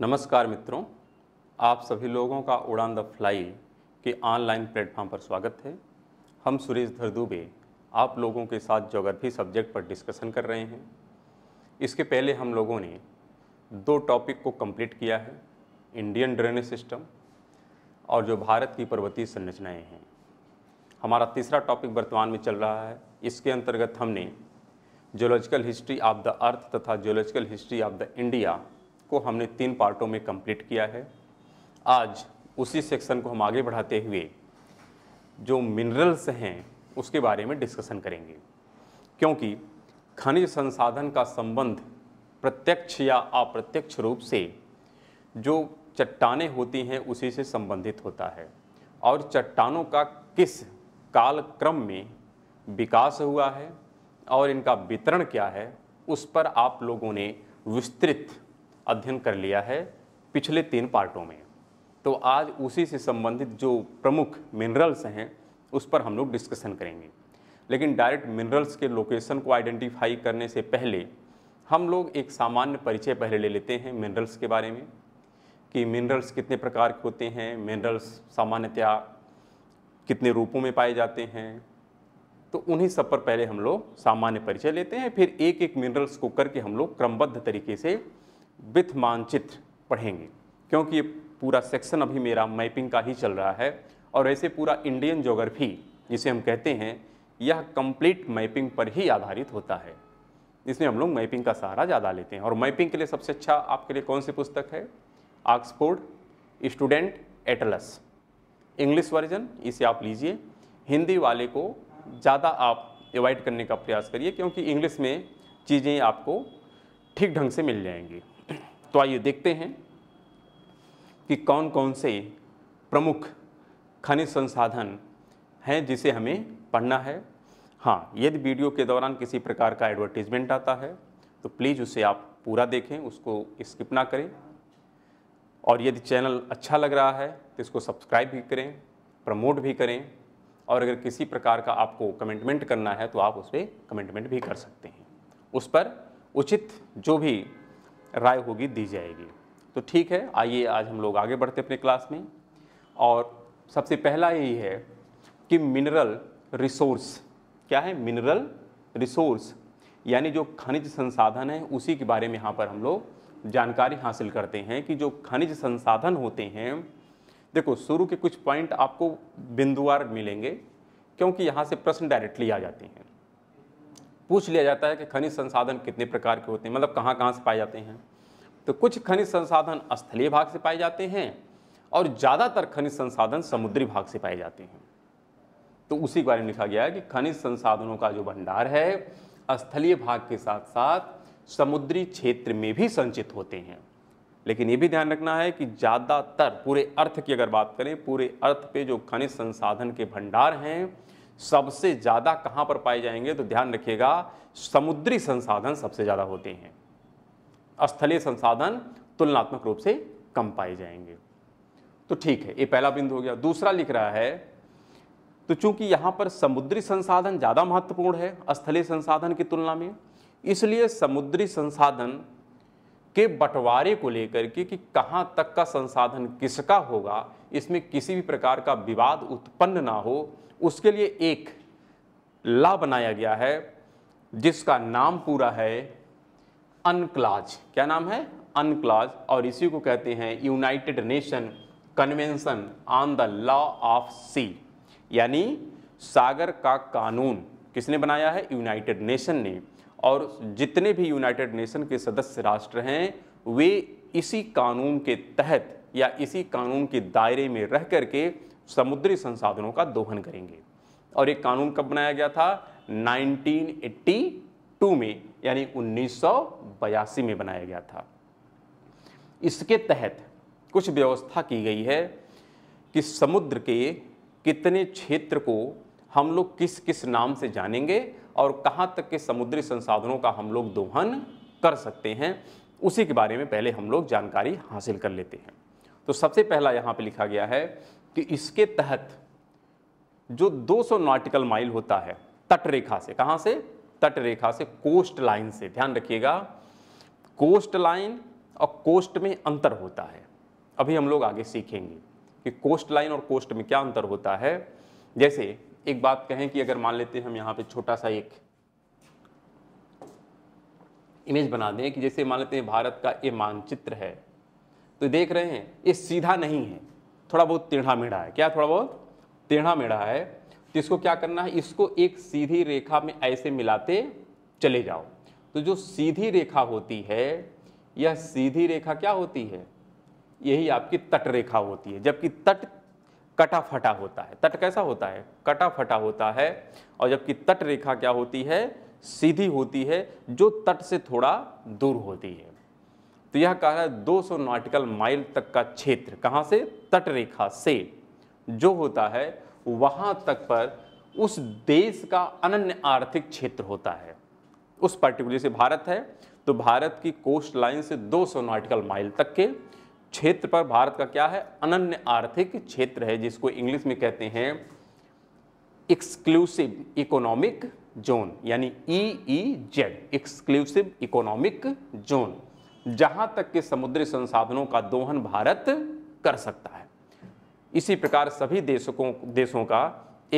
नमस्कार मित्रों आप सभी लोगों का उड़ान द फ्लाई के ऑनलाइन प्लेटफॉर्म पर स्वागत है हम सुरेश धर दुबे आप लोगों के साथ जोग्राफी सब्जेक्ट पर डिस्कशन कर रहे हैं इसके पहले हम लोगों ने दो टॉपिक को कंप्लीट किया है इंडियन ड्रेनेज सिस्टम और जो भारत की पर्वतीय संरचनाएं हैं हमारा तीसरा टॉपिक वर्तमान में चल रहा है इसके अंतर्गत हमने geological history of the earth तथा geological history of the India को हमने तीन पार्टों में कंप्लीट किया है आज उसी सेक्शन को हम आगे बढ़ाते हुए जो मिनरल्स हैं उसके बारे में डिस्कशन करेंगे क्योंकि खनिज संसाधन का संबंध प्रत्यक्ष या अप्रत्यक्ष रूप से जो चट्टाने होती हैं उसी से संबंधित होता है और चट्टानों का किस काल क्रम में विकास हुआ है और इनका वितरण क्या है उस पर आप लोगों ने विस्तृत अध्ययन कर लिया है पिछले तीन पार्टों में तो आज उसी से संबंधित जो प्रमुख मिनरल्स हैं उस पर हम लोग डिस्कशन करेंगे लेकिन डायरेक्ट मिनरल्स के लोकेशन को आइडेंटिफाई करने से पहले हम लोग एक सामान्य परिचय पहले ले लेते हैं मिनरल्स के बारे में कि मिनरल्स कितने प्रकार के होते हैं मिनरल्स सामान्यतया कितने रूपों में पाए जाते हैं तो उन्हीं सब पर पहले हम लोग सामान्य परिचय लेते हैं फिर एक एक मिनरल्स को करके हम लोग क्रमबद्ध तरीके से विथ मानचित्र पढ़ेंगे क्योंकि ये पूरा सेक्शन अभी मेरा मैपिंग का ही चल रहा है और ऐसे पूरा इंडियन जोग्राफी जिसे हम कहते हैं यह कंप्लीट मैपिंग पर ही आधारित होता है इसमें हम लोग मैपिंग का सहारा ज़्यादा लेते हैं और मैपिंग के लिए सबसे अच्छा आपके लिए कौन सी पुस्तक है Oxford student atlas English version इसे आप लीजिए हिंदी वाले को ज़्यादा आप एवॉइड करने का प्रयास करिए क्योंकि इंग्लिश में चीज़ें आपको ठीक ढंग से मिल जाएंगी तो आइए देखते हैं कि कौन कौन से प्रमुख खनिज संसाधन हैं जिसे हमें पढ़ना है हाँ यदि वीडियो के दौरान किसी प्रकार का एडवर्टीजमेंट आता है तो प्लीज़ उसे आप पूरा देखें उसको स्किप ना करें और यदि चैनल अच्छा लग रहा है तो इसको सब्सक्राइब भी करें प्रमोट भी करें और अगर किसी प्रकार का आपको कमेंटमेंट करना है तो आप उस पर कमेंटमेंट भी कर सकते हैं उस पर उचित जो भी राय होगी दी जाएगी तो ठीक है आइए आज हम लोग आगे बढ़ते अपने क्लास में और सबसे पहला यही है कि मिनरल रिसोर्स क्या है मिनरल रिसोर्स यानी जो खनिज संसाधन है उसी के बारे में यहाँ पर हम लोग जानकारी हासिल करते हैं कि जो खनिज संसाधन होते हैं देखो शुरू के कुछ पॉइंट आपको बिंदुवार मिलेंगे क्योंकि यहाँ से प्रश्न डायरेक्टली आ जाते हैं पूछ लिया जाता है कि खनिज संसाधन कितने प्रकार के होते हैं मतलब कहाँ कहाँ से पाए जाते हैं तो कुछ खनिज संसाधन स्थलीय भाग से पाए जाते हैं और ज़्यादातर खनिज संसाधन समुद्री भाग से पाए जाते हैं तो उसी के बारे में लिखा गया है कि खनिज संसाधनों का जो भंडार है स्थलीय भाग के साथ साथ समुद्री क्षेत्र में भी संचित होते हैं लेकिन ये भी ध्यान रखना है कि ज़्यादातर पूरे अर्थ की अगर बात करें पूरे अर्थ पे जो खनिज संसाधन के भंडार हैं सबसे ज़्यादा कहाँ पर पाए जाएंगे तो ध्यान रखिएगा समुद्री संसाधन सबसे ज़्यादा होते हैं स्थलीय संसाधन तुलनात्मक रूप से कम पाए जाएंगे तो ठीक है ये पहला बिंदु हो गया दूसरा लिख रहा है तो चूंकि यहाँ पर समुद्री संसाधन ज़्यादा महत्वपूर्ण है स्थलीय संसाधन की तुलना में इसलिए समुद्री संसाधन के बंटवारे को लेकर के कि कहाँ तक का संसाधन किसका होगा इसमें किसी भी प्रकार का विवाद उत्पन्न ना हो उसके लिए एक ला बनाया गया है जिसका नाम पूरा है अनक्लाज क्या नाम है अनक्लाज और इसी को कहते हैं United Nation Convention on the law of sea यानी सागर का कानून किसने बनाया है यूनाइटेड नेशन ने और जितने भी यूनाइटेड नेशन के सदस्य राष्ट्र हैं वे इसी कानून के तहत या इसी कानून के दायरे में रह करके समुद्री संसाधनों का दोहन करेंगे और एक कानून कब बनाया गया था 1982 में यानी उन्नीस में बनाया गया था इसके तहत कुछ व्यवस्था की गई है कि समुद्र के कितने क्षेत्र को हम लोग किस किस नाम से जानेंगे और कहाँ तक के समुद्री संसाधनों का हम लोग दोहन कर सकते हैं उसी के बारे में पहले हम लोग जानकारी हासिल कर लेते हैं तो सबसे पहला यहाँ पे लिखा गया है कि इसके तहत जो 200 नॉटिकल माइल होता है तटरेखा से कहाँ से तटरेखा से कोस्ट लाइन से ध्यान रखिएगा कोस्ट लाइन और कोस्ट में अंतर होता है अभी हम लोग आगे सीखेंगे कि कोस्ट लाइन और कोस्ट में क्या अंतर होता है जैसे एक बात कहें कि अगर मान लेते हैं हम यहाँ पे छोटा सा एक इमेज बना दें कि जैसे मान लेते हैं भारत का ये मानचित्र है तो देख रहे हैं ये सीधा नहीं है थोड़ा बहुत टेढ़ा मेढ़ा है क्या थोड़ा बहुत टेढ़ा मेढ़ा है तो इसको क्या करना है इसको एक सीधी रेखा में ऐसे मिलाते चले जाओ तो जो सीधी रेखा होती है यह सीधी रेखा क्या होती है यही आपकी तट रेखा होती है जबकि तट कटा फटा होता है तट कैसा होता है कटा फटा होता है और जबकि तट रेखा क्या होती है सीधी होती है जो तट से थोड़ा दूर होती है तो यह कहा रहा है 200 नॉटिकल माइल तक का क्षेत्र कहाँ से तट रेखा से जो होता है वहाँ तक पर उस देश का अनन्य आर्थिक क्षेत्र होता है उस पर्टिकुलर से भारत है तो भारत की कोस्ट लाइन से 200 नॉटिकल माइल तक के क्षेत्र पर भारत का क्या है अनन्य आर्थिक क्षेत्र है जिसको इंग्लिश में कहते हैं एक्सक्लूसिव इकोनॉमिक जोन यानी E E Z exclusive economic zone जहां तक के समुद्री संसाधनों का दोहन भारत कर सकता है इसी प्रकार सभी देशों देशों का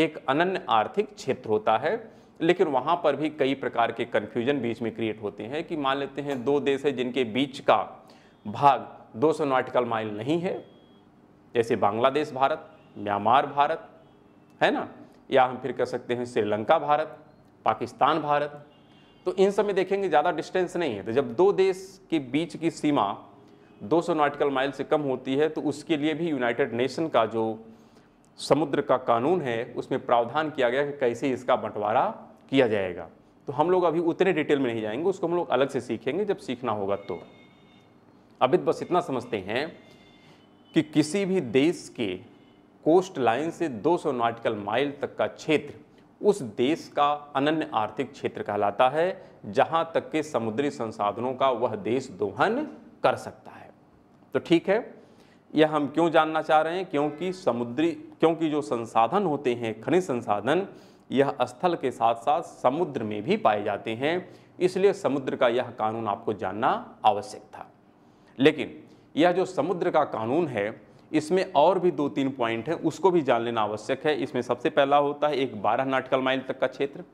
एक अनन्य आर्थिक क्षेत्र होता है लेकिन वहां पर भी कई प्रकार के कंफ्यूजन बीच में क्रिएट होते हैं कि मान लेते हैं दो देश है जिनके बीच का भाग 200 नॉटिकल माइल नहीं है जैसे बांग्लादेश भारत म्यांमार भारत है ना या हम फिर कह सकते हैं श्रीलंका भारत पाकिस्तान भारत तो इन सब में देखेंगे ज़्यादा डिस्टेंस नहीं है तो जब दो देश के बीच की सीमा 200 नॉटिकल माइल से कम होती है तो उसके लिए भी यूनाइटेड नेशन का जो समुद्र का कानून है उसमें प्रावधान किया गया कि कैसे इसका बंटवारा किया जाएगा तो हम लोग अभी उतने डिटेल में नहीं जाएंगे उसको हम लोग अलग से सीखेंगे जब सीखना होगा तो अभी बस इतना समझते हैं कि किसी भी देश के कोस्ट लाइन से 200 नॉटिकल माइल तक का क्षेत्र उस देश का अनन्य आर्थिक क्षेत्र कहलाता है जहां तक के समुद्री संसाधनों का वह देश दोहन कर सकता है तो ठीक है यह हम क्यों जानना चाह रहे हैं क्योंकि समुद्री क्योंकि जो संसाधन होते हैं खनिज संसाधन यह स्थल के साथ साथ समुद्र में भी पाए जाते हैं इसलिए समुद्र का यह कानून आपको जानना आवश्यक था लेकिन यह जो समुद्र का कानून है इसमें और भी दो तीन पॉइंट हैं उसको भी जान लेना आवश्यक है इसमें सबसे पहला होता है एक 12 नाटिकल माइल तक का क्षेत्र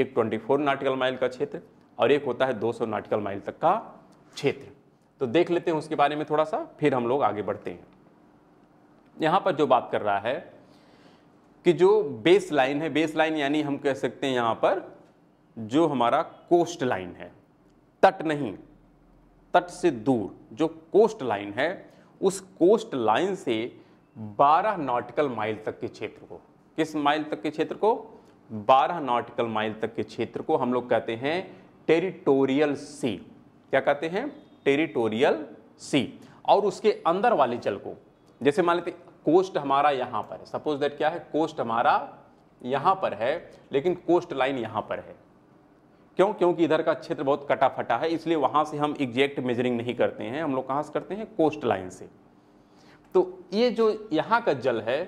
एक 24 नाटिकल माइल का क्षेत्र और एक होता है 200 नाटिकल माइल तक का क्षेत्र तो देख लेते हैं उसके बारे में थोड़ा सा फिर हम लोग आगे बढ़ते हैं यहाँ पर जो बात कर रहा है कि जो बेस लाइन है बेस लाइन यानी हम कह सकते हैं यहाँ पर जो हमारा कोस्ट लाइन है तट नहीं तट से दूर जो कोस्ट लाइन है उस कोस्ट लाइन से 12 नॉटिकल माइल तक के क्षेत्र को किस माइल तक के क्षेत्र को 12 नॉटिकल माइल तक के क्षेत्र को हम लोग कहते हैं टेरिटोरियल सी क्या कहते हैं टेरिटोरियल सी और उसके अंदर वाले जल को जैसे मान लेते कोस्ट हमारा यहाँ पर है सपोज दैट क्या है कोस्ट हमारा यहाँ पर है लेकिन कोस्ट लाइन यहाँ पर है क्यों क्योंकि इधर का क्षेत्र बहुत कटाफटा है इसलिए वहाँ से हम एग्जैक्ट मेजरिंग नहीं करते हैं हम लोग कहाँ से करते हैं कोस्ट लाइन से तो ये जो यहाँ का जल है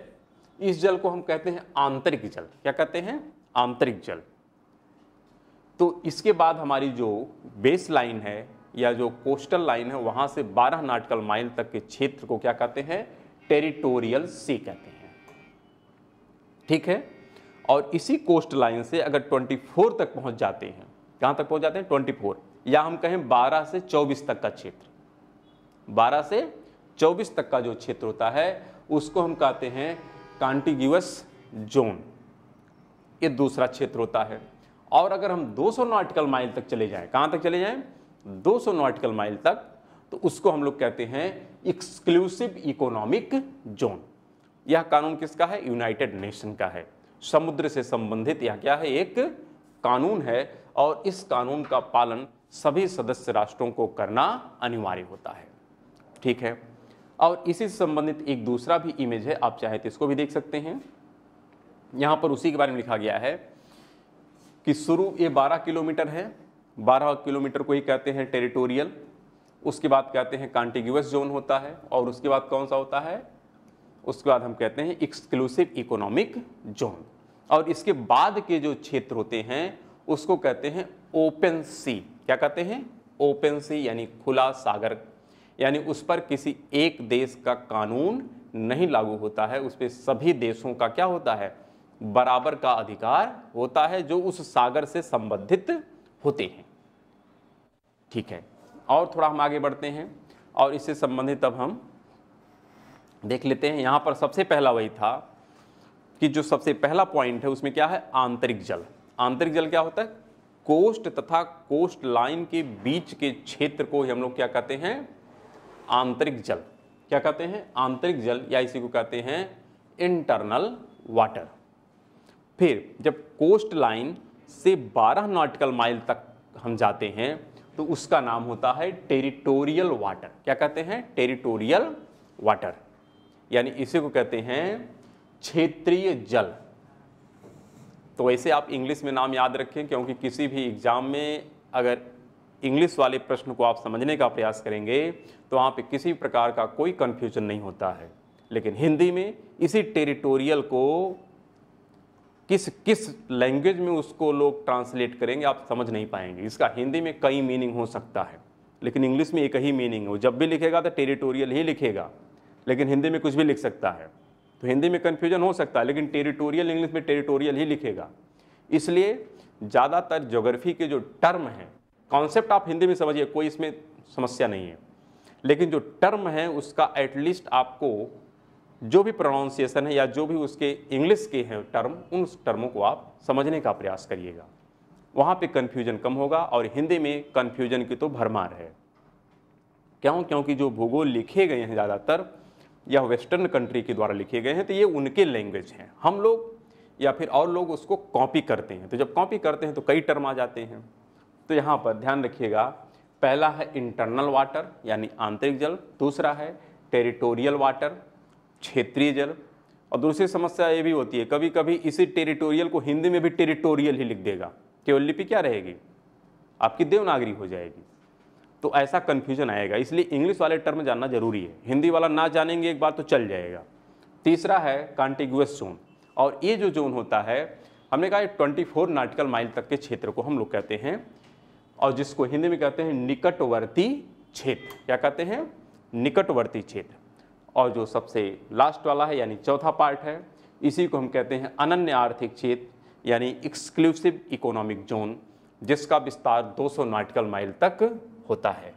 इस जल को हम कहते हैं आंतरिक जल क्या कहते हैं आंतरिक जल तो इसके बाद हमारी जो बेस लाइन है या जो कोस्टल लाइन है वहाँ से 12 नाटकल माइल तक के क्षेत्र को क्या कहते हैं टेरिटोरियल सी कहते हैं ठीक है और इसी कोस्ट लाइन से अगर 24 तक पहुँच जाते हैं कहाँ तक पहुँच जाते हैं ट्वेंटी फोर या हम कहें बारह से चौबीस तक का क्षेत्र बारह से चौबीस तक का जो क्षेत्र होता है उसको हम कहते हैं कांटिग्यूस जोन ये दूसरा क्षेत्र होता है और अगर हम 200 नॉटिकल माइल तक चले जाएं कहाँ तक चले जाएं 200 नॉटिकल माइल तक तो उसको हम लोग कहते हैं एक्सक्लूसिव इकोनॉमिक जोन यह कानून किसका है यूनाइटेड नेशन का है समुद्र से संबंधित यह क्या है एक कानून है और इस कानून का पालन सभी सदस्य राष्ट्रों को करना अनिवार्य होता है ठीक है और इसी से संबंधित एक दूसरा भी इमेज है आप चाहे तो इसको भी देख सकते हैं यहाँ पर उसी के बारे में लिखा गया है कि शुरू ये 12 किलोमीटर है 12 किलोमीटर को ही कहते हैं टेरिटोरियल उसके बाद कहते हैं कॉन्टिग्यूस जोन होता है और उसके बाद कौन सा होता है उसके बाद हम कहते हैं एक्सक्लूसिव इकोनॉमिक जोन और इसके बाद के जो क्षेत्र होते हैं उसको कहते हैं ओपन सी क्या कहते हैं ओपन सी यानी खुला सागर यानी उस पर किसी एक देश का कानून नहीं लागू होता है उस पर सभी देशों का क्या होता है बराबर का अधिकार होता है जो उस सागर से संबंधित होते हैं ठीक है और थोड़ा हम आगे बढ़ते हैं और इससे संबंधित अब हम देख लेते हैं यहाँ पर सबसे पहला वही था कि जो सबसे पहला पॉइंट है उसमें क्या है आंतरिक जल आंतरिक जल क्या होता है कोस्ट तथा कोस्ट लाइन के बीच के क्षेत्र को हम लोग क्या कहते हैं आंतरिक जल क्या कहते हैं आंतरिक जल या इसी को कहते हैं इंटरनल वाटर फिर जब कोस्ट लाइन से 12 नॉटिकल माइल तक हम जाते हैं तो उसका नाम होता है टेरिटोरियल वाटर क्या कहते हैं टेरिटोरियल वाटर यानी इसी को कहते हैं क्षेत्रीय जल तो ऐसे आप इंग्लिश में नाम याद रखें क्योंकि किसी भी एग्ज़ाम में अगर इंग्लिश वाले प्रश्न को आप समझने का प्रयास करेंगे तो वहाँ पे किसी प्रकार का कोई कन्फ्यूजन नहीं होता है लेकिन हिंदी में इसी टेरिटोरियल को किस किस लैंग्वेज में उसको लोग ट्रांसलेट करेंगे आप समझ नहीं पाएंगे इसका हिंदी में कई मीनिंग हो सकता है लेकिन इंग्लिश में एक ही मीनिंग है वो जब भी लिखेगा तो टेरिटोरियल ही लिखेगा लेकिन हिंदी में कुछ भी लिख सकता है तो हिंदी में कन्फ्यूजन हो सकता है लेकिन टेरिटोरियल इंग्लिश में टेरिटोरियल ही लिखेगा इसलिए ज़्यादातर जोग्राफी के जो टर्म हैं कॉन्सेप्ट आप हिंदी में समझिए कोई इसमें समस्या नहीं है लेकिन जो टर्म है उसका एटलीस्ट आपको जो भी प्रोनाउंसिएशन है या जो भी उसके इंग्लिश के हैं टर्म उन टर्मों को आप समझने का प्रयास करिएगा वहाँ पे कन्फ्यूजन कम होगा और हिंदी में कन्फ्यूजन की तो भरमार है क्यों क्योंकि जो भूगोल लिखे गए हैं ज़्यादातर या वेस्टर्न कंट्री के द्वारा लिखे गए हैं तो ये उनके लैंग्वेज हैं हम लोग या फिर और लोग उसको कॉपी करते हैं तो जब कॉपी करते हैं तो कई टर्म आ जाते हैं तो यहाँ पर ध्यान रखिएगा पहला है इंटरनल वाटर यानी आंतरिक जल दूसरा है टेरिटोरियल वाटर क्षेत्रीय जल और दूसरी समस्या ये भी होती है कभी कभी इसी टेरिटोरियल को हिंदी में भी टेरिटोरियल ही लिख देगा केवल लिपि क्या रहेगी आपकी देवनागरी हो जाएगी तो ऐसा कन्फ्यूजन आएगा इसलिए इंग्लिश वाले टर्म जानना जरूरी है हिंदी वाला ना जानेंगे एक बार तो चल जाएगा तीसरा है कॉन्टिग्यूस जोन और ये जो जोन होता है हमने कहा ट्वेंटी फोर नाटिकल माइल तक के क्षेत्र को हम लोग कहते हैं और जिसको हिंदी में कहते हैं निकटवर्ती क्षेत्र क्या कहते हैं निकटवर्ती क्षेत्र और जो सबसे लास्ट वाला है यानी चौथा पार्ट है इसी को हम कहते हैं अनन्य आर्थिक क्षेत्र यानी एक्सक्लूसिव इकोनॉमिक जोन जिसका विस्तार 200 नाटिकल माइल तक होता है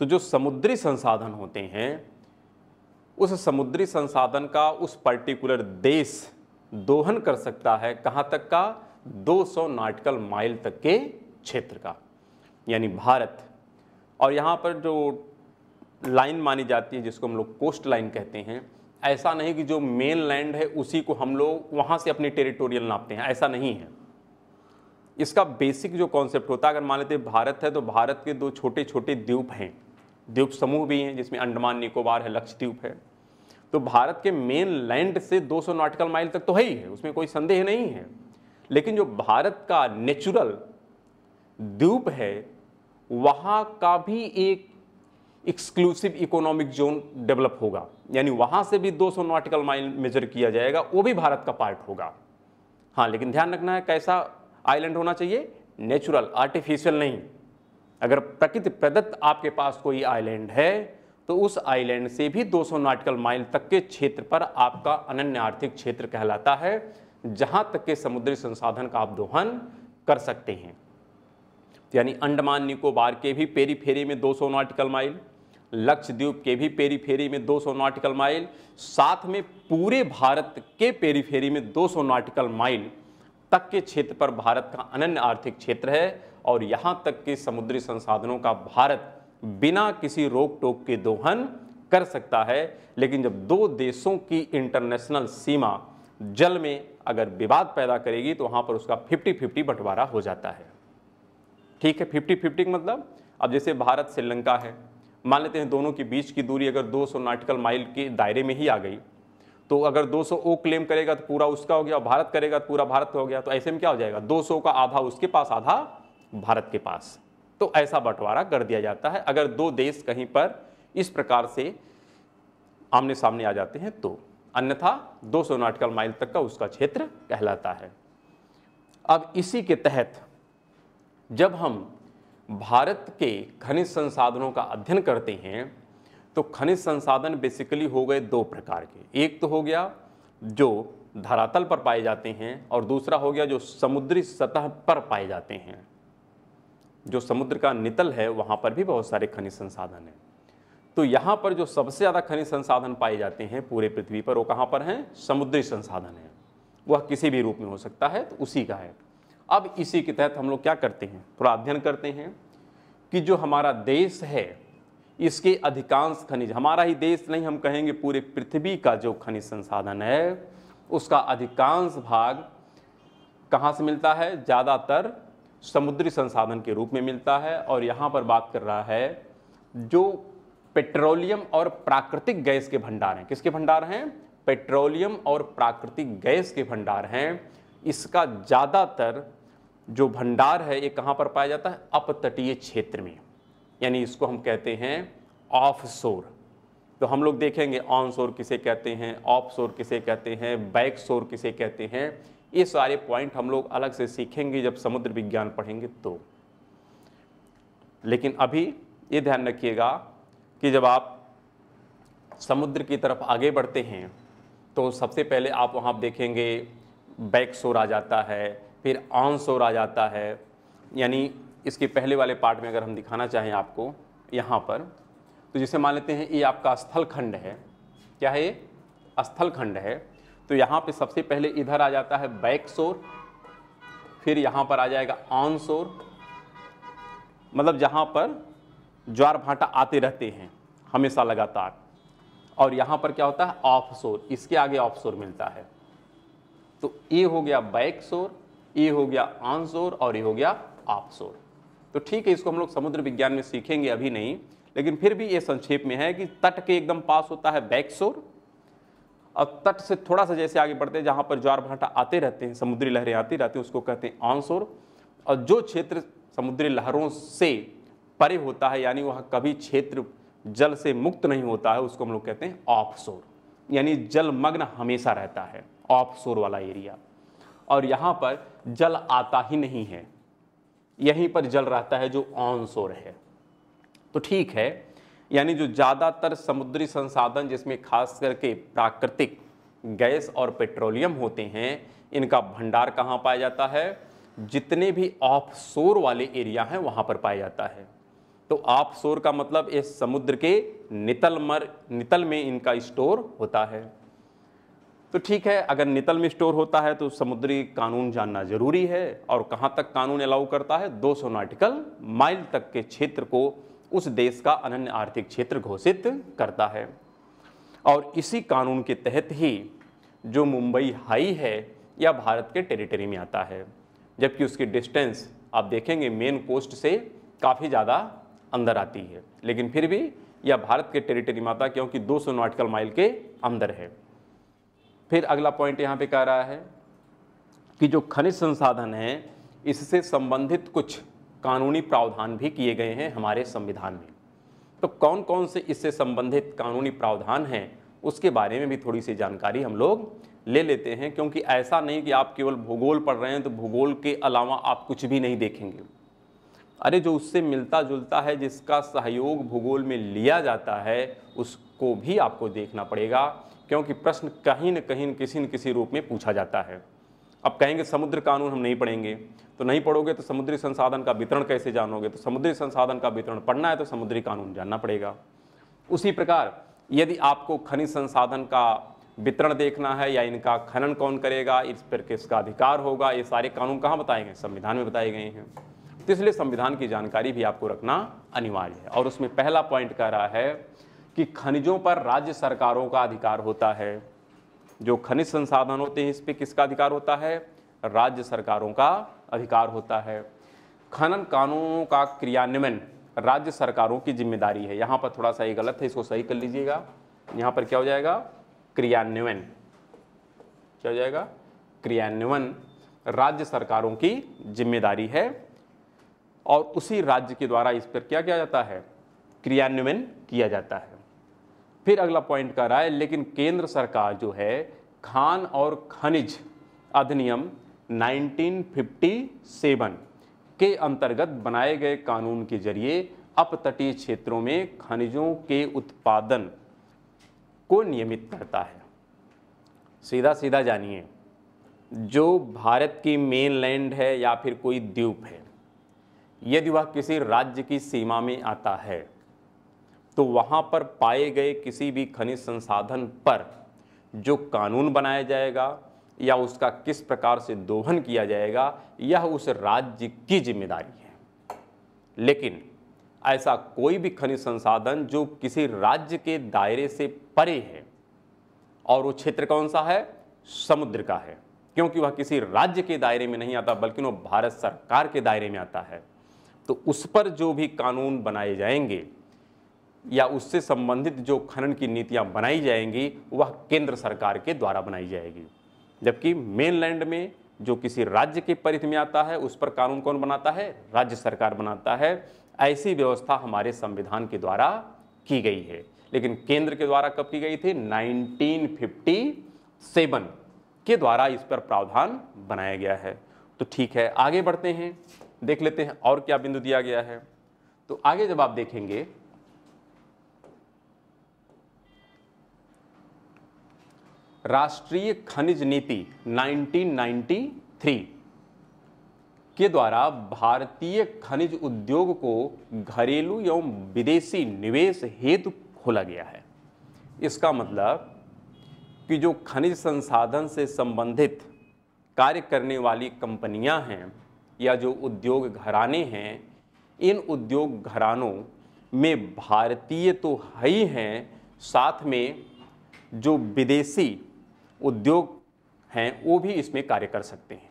तो जो समुद्री संसाधन होते हैं उस समुद्री संसाधन का उस पर्टिकुलर देश दोहन कर सकता है कहाँ तक का 200 नाटकल माइल तक के क्षेत्र का यानी भारत और यहाँ पर जो लाइन मानी जाती है जिसको हम लोग कोस्ट लाइन कहते हैं ऐसा नहीं कि जो मेन लैंड है उसी को हम लोग वहाँ से अपनी टेरिटोरियल नापते हैं ऐसा नहीं है इसका बेसिक जो कॉन्सेप्ट होता है अगर मान लेते हैं भारत है तो भारत के दो छोटे छोटे द्वीप हैं द्वीप समूह भी हैं जिसमें अंडमान निकोबार है लक्षद्वीप है तो भारत के मेन लैंड से 200 नॉटिकल माइल तक तो है ही है उसमें कोई संदेह नहीं है लेकिन जो भारत का नेचुरल द्वीप है वहाँ का भी एक एक्सक्लूसिव इकोनॉमिक जोन डेवलप होगा यानी वहाँ से भी 200 नॉटिकल माइल मेजर किया जाएगा वो भी भारत का पार्ट होगा हाँ लेकिन ध्यान रखना है कैसा आइलैंड होना चाहिए नेचुरल आर्टिफिशियल नहीं अगर प्रकृति प्रदत्त आपके पास कोई आइलैंड है तो उस आइलैंड से भी 200 नाटिकल माइल तक के क्षेत्र पर आपका अनन्य आर्थिक क्षेत्र कहलाता है जहां तक के समुद्री संसाधन का आप दोहन कर सकते हैं यानी अंडमान निकोबार के भी पेरी फेरी में 200 नॉटिकल माइल लक्षद्वीप के भी पेरी फेरी में 200 नॉटिकल माइल साथ में पूरे भारत के पेरी फेरी में 200 नॉटिकल माइल तक के क्षेत्र पर भारत का अनन्य आर्थिक क्षेत्र है और यहाँ तक कि समुद्री संसाधनों का भारत बिना किसी रोक टोक के दोहन कर सकता है लेकिन जब दो देशों की इंटरनेशनल सीमा जल में अगर विवाद पैदा करेगी तो वहाँ पर उसका फिफ्टी फिफ्टी बंटवारा हो जाता है ठीक है फिफ्टी फिफ्टी मतलब अब जैसे भारत श्रीलंका है मान लेते हैं दोनों के बीच की दूरी अगर 200 नॉटिकल माइल के दायरे में ही आ गई तो अगर 200 ओ क्लेम करेगा तो पूरा उसका हो गया और भारत करेगा तो पूरा भारत हो गया तो ऐसे में क्या हो जाएगा 200 का आधा उसके पास आधा भारत के पास तो ऐसा बंटवारा कर दिया जाता है अगर दो देश कहीं पर इस प्रकार से आमने सामने आ जाते हैं तो अन्यथा दो नॉटिकल माइल तक का उसका क्षेत्र कहलाता है अब इसी के तहत जब हम भारत के खनिज संसाधनों का अध्ययन करते हैं तो खनिज संसाधन बेसिकली हो गए दो प्रकार के एक तो हो गया जो धरातल पर पाए जाते हैं और दूसरा हो गया जो समुद्री सतह पर पाए जाते हैं जो समुद्र का नितल है वहाँ पर भी बहुत सारे खनिज संसाधन हैं तो यहाँ पर जो सबसे ज़्यादा खनिज संसाधन पाए जाते हैं पूरे पृथ्वी पर वो कहाँ पर हैं समुद्री संसाधन हैं वह किसी भी रूप में हो सकता है तो उसी का है अब इसी के तहत हम लोग क्या करते हैं थोड़ा अध्ययन करते हैं कि जो हमारा देश है इसके अधिकांश खनिज हमारा ही देश नहीं हम कहेंगे पूरे पृथ्वी का जो खनिज संसाधन है उसका अधिकांश भाग कहाँ से मिलता है ज़्यादातर समुद्री संसाधन के रूप में मिलता है और यहाँ पर बात कर रहा है जो पेट्रोलियम और प्राकृतिक गैस के भंडार हैं किसके भंडार हैं पेट्रोलियम और प्राकृतिक गैस के भंडार हैं इसका ज़्यादातर जो भंडार है ये कहाँ पर पाया जाता है अपतटीय क्षेत्र में यानी इसको हम कहते हैं ऑफ शोर तो हम लोग देखेंगे ऑन शोर किसे कहते हैं ऑफ शोर किसे कहते हैं बैक शोर किसे कहते हैं ये सारे पॉइंट हम लोग अलग से सीखेंगे जब समुद्र विज्ञान पढ़ेंगे तो लेकिन अभी ये ध्यान रखिएगा कि जब आप समुद्र की तरफ आगे बढ़ते हैं तो सबसे पहले आप वहाँ देखेंगे बैक शोर आ जाता है फिर ऑन शोर आ जाता है यानी इसके पहले वाले पार्ट में अगर हम दिखाना चाहें आपको यहाँ पर तो जिसे मान लेते हैं ये आपका स्थल खंड है क्या है ये स्थल खंड है तो यहाँ पे सबसे पहले इधर आ जाता है बैक शोर फिर यहाँ पर आ जाएगा ऑन शोर मतलब जहाँ पर ज्वार भाटा आते रहते हैं हमेशा लगातार और यहाँ पर क्या होता है ऑफ शोर इसके आगे ऑफ शोर मिलता है तो ये हो गया बैक शोर ये हो गया ऑन शोर और ये हो गया ऑफ शोर तो ठीक है इसको हम लोग समुद्र विज्ञान में सीखेंगे अभी नहीं लेकिन फिर भी ये संक्षेप में है कि तट के एकदम पास होता है बैक्सोर और तट से थोड़ा सा जैसे आगे बढ़ते हैं जहाँ पर ज्वार भाटा आते रहते हैं समुद्री लहरें आती रहती हैं उसको कहते हैं ऑन शोर और जो क्षेत्र समुद्री लहरों से परे होता है यानी वह कभी क्षेत्र जल से मुक्त नहीं होता है उसको हम लोग कहते हैं ऑफ शोर यानी जलमग्न हमेशा रहता है ऑफ शोर वाला एरिया और यहाँ पर जल आता ही नहीं है यहीं पर जल रहता है जो ऑन शोर है तो ठीक है यानी जो ज़्यादातर समुद्री संसाधन जिसमें खास करके प्राकृतिक गैस और पेट्रोलियम होते हैं इनका भंडार कहाँ पाया जाता है जितने भी ऑफ शोर वाले एरिया हैं वहाँ पर पाया जाता है तो ऑफ शोर का मतलब इस समुद्र के नितल मर नितल में इनका स्टोर होता है तो ठीक है अगर नितल में स्टोर होता है तो समुद्री कानून जानना जरूरी है और कहाँ तक कानून अलाउ करता है 200 नॉटिकल माइल तक के क्षेत्र को उस देश का अनन्य आर्थिक क्षेत्र घोषित करता है और इसी कानून के तहत ही जो मुंबई हाई है या भारत के टेरिटरी में आता है जबकि उसकी डिस्टेंस आप देखेंगे मेन कोस्ट से काफ़ी ज़्यादा अंदर आती है लेकिन फिर भी यह भारत के टेरिटरी में आता क्योंकि 200 नॉटिकल माइल के अंदर है फिर अगला पॉइंट यहाँ पे कह रहा है कि जो खनिज संसाधन है इससे संबंधित कुछ कानूनी प्रावधान भी किए गए हैं हमारे संविधान में तो कौन कौन से इससे संबंधित कानूनी प्रावधान हैं उसके बारे में भी थोड़ी सी जानकारी हम लोग ले लेते हैं क्योंकि ऐसा नहीं कि आप केवल भूगोल पढ़ रहे हैं तो भूगोल के अलावा आप कुछ भी नहीं देखेंगे अरे जो उससे मिलता जुलता है जिसका सहयोग भूगोल में लिया जाता है उसको भी आपको देखना पड़ेगा क्योंकि प्रश्न कहीं न कहीं किसी न किसी रूप में पूछा जाता है अब कहेंगे समुद्र कानून हम नहीं पढ़ेंगे तो नहीं पढ़ोगे तो समुद्री संसाधन का वितरण कैसे जानोगे तो समुद्री संसाधन का वितरण पढ़ना है तो समुद्री कानून जानना पड़ेगा उसी प्रकार यदि आपको खनिज संसाधन का वितरण देखना है या इनका खनन कौन करेगा इस पर किसका अधिकार होगा ये सारे कानून कहाँ बताए गए संविधान में बताए गए हैं तो इसलिए संविधान की जानकारी भी आपको रखना अनिवार्य है और उसमें पहला पॉइंट कह रहा है कि खनिजों पर राज्य सरकारों का अधिकार होता है जो खनिज संसाधन होते हैं इस पर किसका अधिकार होता है राज्य सरकारों का अधिकार होता है खनन कानूनों का क्रियान्वयन राज्य सरकारों की जिम्मेदारी है यहाँ पर थोड़ा सा ये गलत है इसको सही कर लीजिएगा यहाँ पर क्या हो जाएगा क्रियान्वयन क्या हो जाएगा क्रियान्वयन राज्य सरकारों की जिम्मेदारी है और उसी राज्य के द्वारा इस पर क्या किया जाता है क्रियान्वयन किया जाता है फिर अगला पॉइंट कर रहा है लेकिन केंद्र सरकार जो है खान और खनिज अधिनियम 1957 के अंतर्गत बनाए गए कानून के जरिए अपतटीय क्षेत्रों में खनिजों के उत्पादन को नियमित करता है सीधा सीधा जानिए जो भारत की मेन लैंड है या फिर कोई द्वीप है यदि वह किसी राज्य की सीमा में आता है तो वहाँ पर पाए गए किसी भी खनिज संसाधन पर जो कानून बनाया जाएगा या उसका किस प्रकार से दोहन किया जाएगा यह उस राज्य की जिम्मेदारी है लेकिन ऐसा कोई भी खनिज संसाधन जो किसी राज्य के दायरे से परे है और वो क्षेत्र कौन सा है समुद्र का है क्योंकि वह किसी राज्य के दायरे में नहीं आता बल्कि वह भारत सरकार के दायरे में आता है तो उस पर जो भी कानून बनाए जाएंगे या उससे संबंधित जो खनन की नीतियाँ बनाई जाएंगी वह केंद्र सरकार के द्वारा बनाई जाएगी जबकि मेनलैंड में जो किसी राज्य के परिधि में आता है उस पर कानून कौन बनाता है राज्य सरकार बनाता है ऐसी व्यवस्था हमारे संविधान के द्वारा की गई है लेकिन केंद्र के द्वारा कब की गई थी 1957 के द्वारा इस पर प्रावधान बनाया गया है तो ठीक है आगे बढ़ते हैं देख लेते हैं और क्या बिंदु दिया गया है तो आगे जब आप देखेंगे राष्ट्रीय खनिज नीति 1993 के द्वारा भारतीय खनिज उद्योग को घरेलू एवं विदेशी निवेश हेतु खोला गया है इसका मतलब कि जो खनिज संसाधन से संबंधित कार्य करने वाली कंपनियां हैं या जो उद्योग घराने हैं इन उद्योग घरानों में भारतीय तो है ही हैं साथ में जो विदेशी उद्योग हैं वो भी इसमें कार्य कर सकते हैं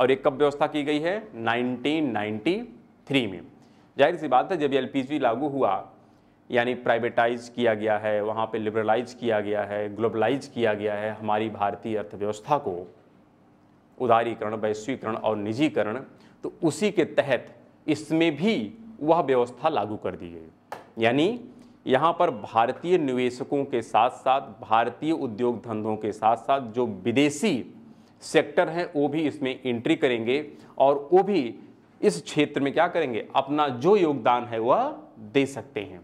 और एक कब व्यवस्था की गई है 1993 में जाहिर सी बात है जब एल लागू हुआ यानी प्राइवेटाइज किया गया है वहाँ पे लिबरलाइज किया गया है ग्लोबलाइज किया गया है हमारी भारतीय अर्थव्यवस्था को उदारीकरण वैश्वीकरण और निजीकरण तो उसी के तहत इसमें भी वह व्यवस्था लागू कर दी गई यानी यहाँ पर भारतीय निवेशकों के साथ साथ भारतीय उद्योग धंधों के साथ साथ जो विदेशी सेक्टर हैं वो भी इसमें एंट्री करेंगे और वो भी इस क्षेत्र में क्या करेंगे अपना जो योगदान है वह दे सकते हैं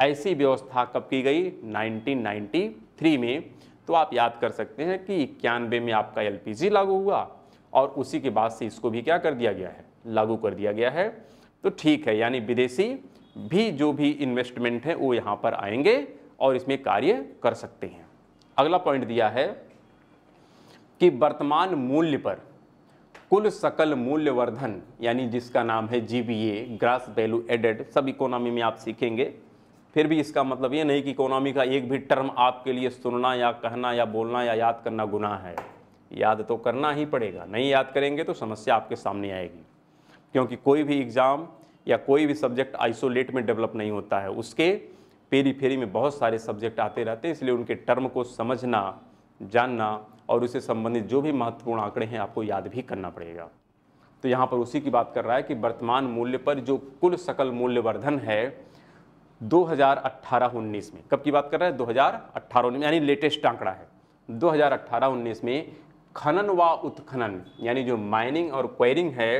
ऐसी व्यवस्था कब की गई 1993 में तो आप याद कर सकते हैं कि इक्यानवे में आपका एल लागू हुआ और उसी के बाद से इसको भी क्या कर दिया गया है लागू कर दिया गया है तो ठीक है यानी विदेशी भी जो भी इन्वेस्टमेंट हैं वो यहाँ पर आएंगे और इसमें कार्य कर सकते हैं अगला पॉइंट दिया है कि वर्तमान मूल्य पर कुल सकल मूल्यवर्धन यानी जिसका नाम है जीबीए ग्रास वैल्यू एडेड सब इकोनॉमी में आप सीखेंगे फिर भी इसका मतलब ये नहीं कि इकोनॉमी का एक भी टर्म आपके लिए सुनना या कहना या बोलना या याद करना गुना है याद तो करना ही पड़ेगा नहीं याद करेंगे तो समस्या आपके सामने आएगी क्योंकि कोई भी एग्ज़ाम या कोई भी सब्जेक्ट आइसोलेट में डेवलप नहीं होता है उसके पेरी फेरी में बहुत सारे सब्जेक्ट आते रहते हैं इसलिए उनके टर्म को समझना जानना और उससे संबंधित जो भी महत्वपूर्ण आंकड़े हैं आपको याद भी करना पड़ेगा तो यहाँ पर उसी की बात कर रहा है कि वर्तमान मूल्य पर जो कुल सकल मूल्यवर्धन है 2018-19 में कब की बात कर रहा है 2018-19 यानी लेटेस्ट आंकड़ा है 2018-19 में खनन व उत्खनन यानी जो माइनिंग और क्वेरिंग है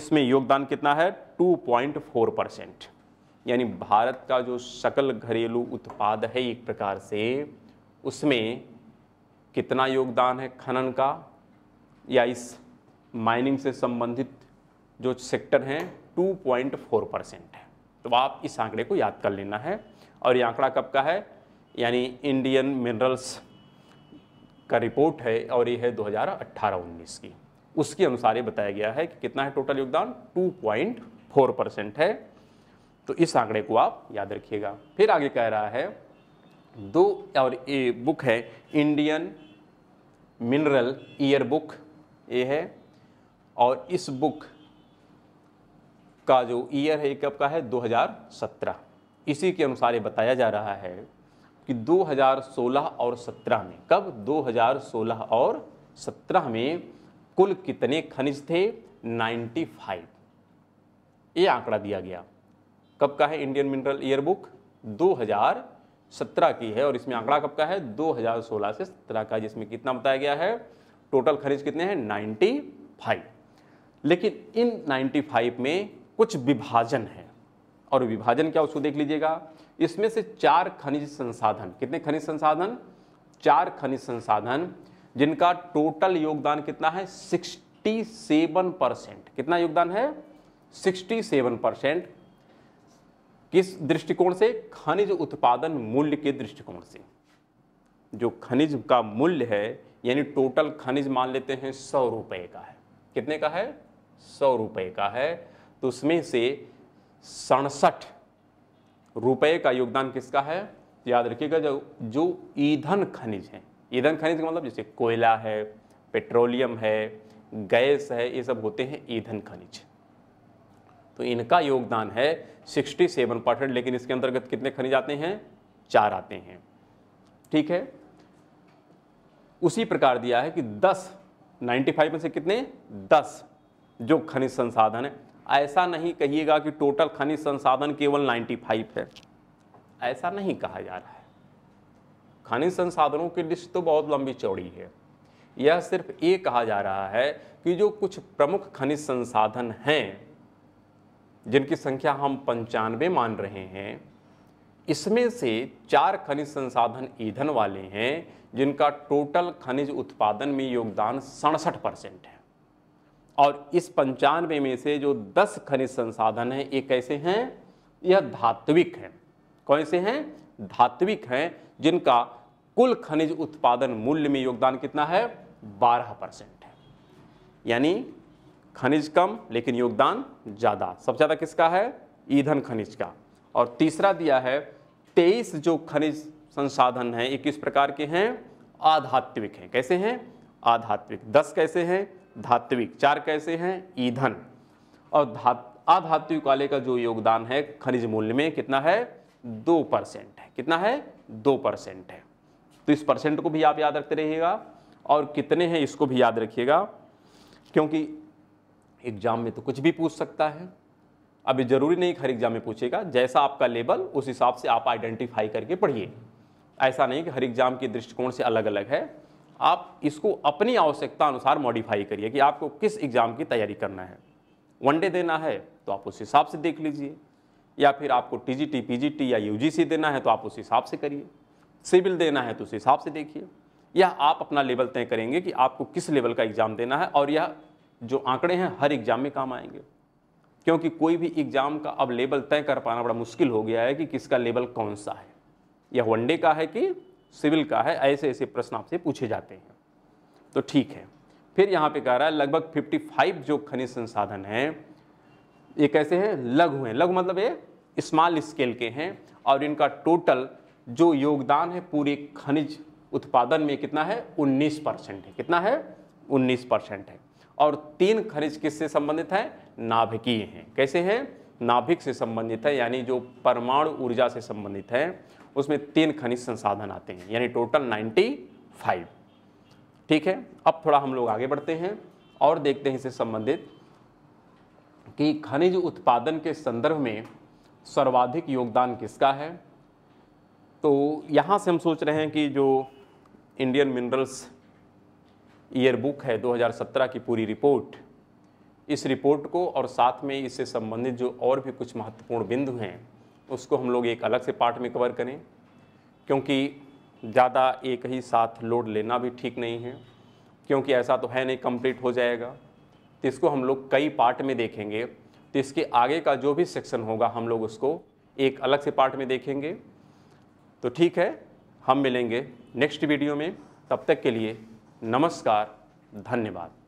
इसमें योगदान कितना है 2.4 परसेंट यानी भारत का जो सकल घरेलू उत्पाद है एक प्रकार से उसमें कितना योगदान है खनन का या इस माइनिंग से संबंधित जो सेक्टर हैं 2.4 परसेंट है तो आप इस आंकड़े को याद कर लेना है और ये आंकड़ा कब का है यानी इंडियन मिनरल्स का रिपोर्ट है और ये है 2018-19 की उसके अनुसार ये बताया गया है कि कितना है टोटल योगदान फोर परसेंट है तो इस आंकड़े को आप याद रखिएगा फिर आगे कह रहा है दो और ये बुक है इंडियन मिनरल ईयर बुक ये है और इस बुक का जो ईयर है कब का है 2017 इसी के अनुसार ये बताया जा रहा है कि 2016 और 17 में कब 2016 और 17 में कुल कितने खनिज थे 95 ये आंकड़ा दिया गया कब का है इंडियन मिनरल ईयरबुक 2017 की है और इसमें आंकड़ा कब का है 2016 से 17 का जिसमें कितना बताया गया है टोटल खनिज कितने हैं 95 लेकिन इन 95 में कुछ विभाजन है और विभाजन क्या उसको देख लीजिएगा इसमें से चार खनिज संसाधन कितने खनिज संसाधन चार खनिज संसाधन जिनका टोटल योगदान कितना है 67 परसेंट कितना योगदान है 67 परसेंट किस दृष्टिकोण से खनिज उत्पादन मूल्य के दृष्टिकोण से जो खनिज का मूल्य है यानी टोटल खनिज मान लेते हैं सौ रुपये का है कितने का है सौ रुपये का है तो उसमें से सड़सठ रुपये का योगदान किसका है याद रखिएगा जो जो ईंधन खनिज हैं ईंधन खनिज का मतलब जैसे कोयला है पेट्रोलियम है गैस है ये सब होते हैं ईंधन खनिज तो इनका योगदान है 67 परसेंट लेकिन इसके अंतर्गत कितने खनिज आते हैं चार आते हैं ठीक है उसी प्रकार दिया है कि 10 95 में से कितने 10 जो खनिज संसाधन है ऐसा नहीं कहिएगा कि टोटल खनिज संसाधन केवल 95 है ऐसा नहीं कहा जा रहा है खनिज संसाधनों की लिस्ट तो बहुत लंबी चौड़ी है यह सिर्फ ये कहा जा रहा है कि जो कुछ प्रमुख खनिज संसाधन हैं जिनकी संख्या हम पंचानवे मान रहे हैं इसमें से चार खनिज संसाधन ईंधन वाले हैं जिनका टोटल खनिज उत्पादन में योगदान सड़सठ परसेंट है और इस पंचानवे में से जो दस खनिज संसाधन हैं ये कैसे हैं यह धात्विक हैं कौन से हैं धात्विक हैं जिनका कुल खनिज उत्पादन मूल्य में योगदान कितना है बारह परसेंट है यानी खनिज कम लेकिन योगदान ज़्यादा सबसे ज़्यादा किसका है ईंधन खनिज का और तीसरा दिया है तेईस जो खनिज संसाधन हैं ये किस प्रकार के हैं आधात्विक हैं कैसे हैं आधात्विक दस कैसे हैं धात्विक चार कैसे हैं ईंधन और धा आधात्विक वाले का जो योगदान है खनिज मूल्य में कितना है दो परसेंट है कितना है दो परसेंट है तो इस परसेंट को भी आप याद रखते रहिएगा और कितने हैं इसको भी याद रखिएगा क्योंकि एग्जाम में तो कुछ भी पूछ सकता है अभी जरूरी नहीं हर एग्जाम में पूछेगा जैसा आपका लेवल उस हिसाब से आप आइडेंटिफाई करके पढ़िए ऐसा नहीं कि हर एग्जाम के दृष्टिकोण से अलग अलग है आप इसको अपनी आवश्यकता अनुसार मॉडिफाई करिए कि आपको किस एग्ज़ाम की तैयारी करना है वन डे देना है तो आप उस हिसाब से देख लीजिए या फिर आपको T G T P G T या यू जी सी देना है तो आप उस हिसाब से करिए सिविल देना है तो उस हिसाब से देखिए या आप अपना लेवल तय करेंगे कि आपको किस लेवल का एग्ज़ाम देना है और यह जो आंकड़े हैं हर एग्ज़ाम में काम आएंगे क्योंकि कोई भी एग्ज़ाम का अब लेवल तय कर पाना बड़ा मुश्किल हो गया है कि किसका लेवल कौन सा है यह वनडे का है कि सिविल का है ऐसे ऐसे प्रश्न आपसे पूछे जाते हैं तो ठीक है फिर यहाँ पे कह रहा है लगभग 55 जो खनिज संसाधन हैं ये कैसे हैं लघु हैं लघु मतलब ये स्मॉल स्केल के हैं और इनका टोटल जो योगदान है पूरे खनिज उत्पादन में कितना है 19 परसेंट है कितना है 19 परसेंट है और तीन खनिज किससे संबंधित हैं नाभिकीय हैं कैसे हैं नाभिक से संबंधित है यानी जो परमाणु ऊर्जा से संबंधित है उसमें तीन खनिज संसाधन आते हैं यानी टोटल 95 ठीक है अब थोड़ा हम लोग आगे बढ़ते हैं और देखते हैं इससे संबंधित कि खनिज उत्पादन के संदर्भ में सर्वाधिक योगदान किसका है तो यहाँ से हम सोच रहे हैं कि जो इंडियन मिनरल्स ईयर बुक है 2017 की पूरी रिपोर्ट इस रिपोर्ट को और साथ में इससे संबंधित जो और भी कुछ महत्वपूर्ण बिंदु हैं उसको हम लोग एक अलग से पार्ट में कवर करें क्योंकि ज़्यादा एक ही साथ लोड लेना भी ठीक नहीं है क्योंकि ऐसा तो है नहीं कंप्लीट हो जाएगा तो इसको हम लोग कई पार्ट में देखेंगे तो इसके आगे का जो भी सेक्शन होगा हम लोग उसको एक अलग से पार्ट में देखेंगे तो ठीक है हम मिलेंगे नेक्स्ट वीडियो में तब तक के लिए नमस्कार धन्यवाद